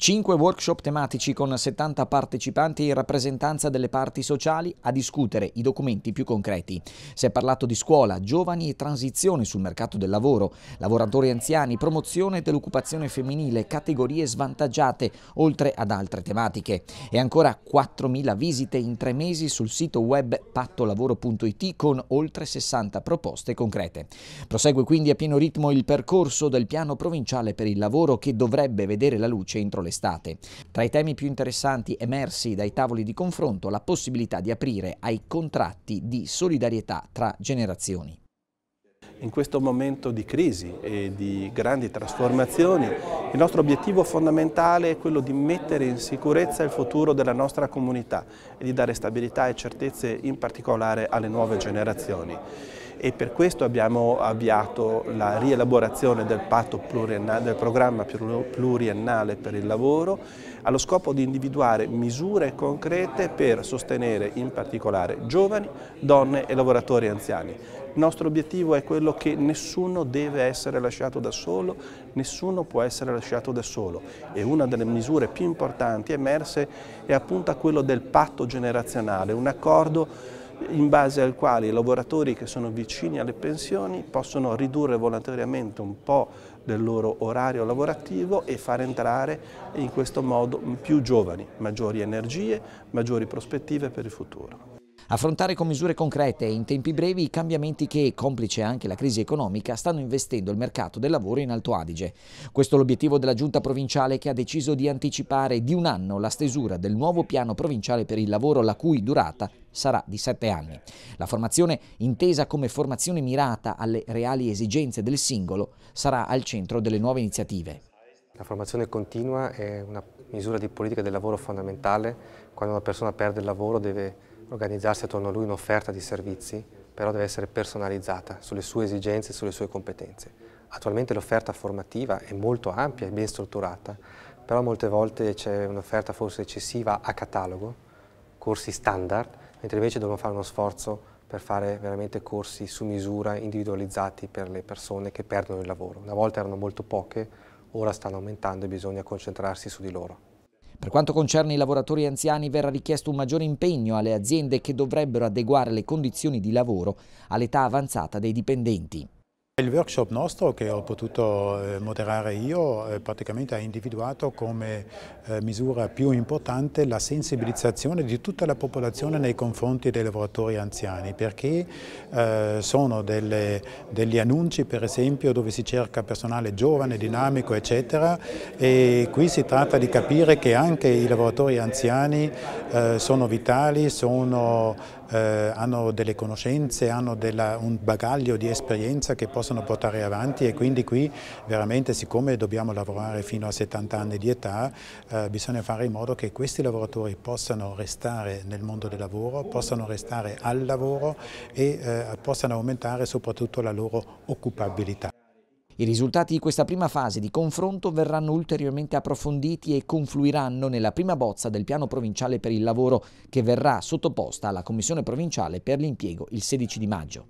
Cinque workshop tematici con 70 partecipanti in rappresentanza delle parti sociali a discutere i documenti più concreti. Si è parlato di scuola, giovani e transizione sul mercato del lavoro, lavoratori anziani, promozione dell'occupazione femminile, categorie svantaggiate, oltre ad altre tematiche. E ancora 4.000 visite in tre mesi sul sito web pattolavoro.it con oltre 60 proposte concrete. Prosegue quindi a pieno ritmo il percorso del piano provinciale per il lavoro che dovrebbe vedere la luce luce entro l'estate. Tra i temi più interessanti emersi dai tavoli di confronto la possibilità di aprire ai contratti di solidarietà tra generazioni. In questo momento di crisi e di grandi trasformazioni, il nostro obiettivo fondamentale è quello di mettere in sicurezza il futuro della nostra comunità e di dare stabilità e certezze in particolare alle nuove generazioni e per questo abbiamo avviato la rielaborazione del, del programma pluriennale per il lavoro allo scopo di individuare misure concrete per sostenere in particolare giovani, donne e lavoratori anziani. Il nostro obiettivo è quello che nessuno deve essere lasciato da solo, nessuno può essere lasciato da solo e una delle misure più importanti emerse è appunto quello del patto generazionale, un accordo in base al quale i lavoratori che sono vicini alle pensioni possono ridurre volontariamente un po' del loro orario lavorativo e far entrare in questo modo più giovani, maggiori energie, maggiori prospettive per il futuro affrontare con misure concrete e in tempi brevi i cambiamenti che, complice anche la crisi economica, stanno investendo il mercato del lavoro in Alto Adige. Questo è l'obiettivo della Giunta provinciale che ha deciso di anticipare di un anno la stesura del nuovo piano provinciale per il lavoro la cui durata sarà di sette anni. La formazione, intesa come formazione mirata alle reali esigenze del singolo, sarà al centro delle nuove iniziative. La formazione continua è una misura di politica del lavoro fondamentale. Quando una persona perde il lavoro deve organizzarsi attorno a lui un'offerta di servizi, però deve essere personalizzata sulle sue esigenze e sulle sue competenze. Attualmente l'offerta formativa è molto ampia e ben strutturata, però molte volte c'è un'offerta forse eccessiva a catalogo, corsi standard, mentre invece dobbiamo fare uno sforzo per fare veramente corsi su misura, individualizzati per le persone che perdono il lavoro. Una volta erano molto poche, ora stanno aumentando e bisogna concentrarsi su di loro. Per quanto concerne i lavoratori anziani verrà richiesto un maggiore impegno alle aziende che dovrebbero adeguare le condizioni di lavoro all'età avanzata dei dipendenti. Il workshop nostro che ho potuto eh, moderare io eh, praticamente ha individuato come eh, misura più importante la sensibilizzazione di tutta la popolazione nei confronti dei lavoratori anziani perché sono delle, degli annunci per esempio dove si cerca personale giovane, dinamico eccetera e qui si tratta di capire che anche i lavoratori anziani sono vitali, sono, hanno delle conoscenze, hanno della, un bagaglio di esperienza che possono possono portare avanti e quindi qui veramente siccome dobbiamo lavorare fino a 70 anni di età eh, bisogna fare in modo che questi lavoratori possano restare nel mondo del lavoro, possano restare al lavoro e eh, possano aumentare soprattutto la loro occupabilità. I risultati di questa prima fase di confronto verranno ulteriormente approfonditi e confluiranno nella prima bozza del piano provinciale per il lavoro che verrà sottoposta alla Commissione provinciale per l'impiego il 16 di maggio.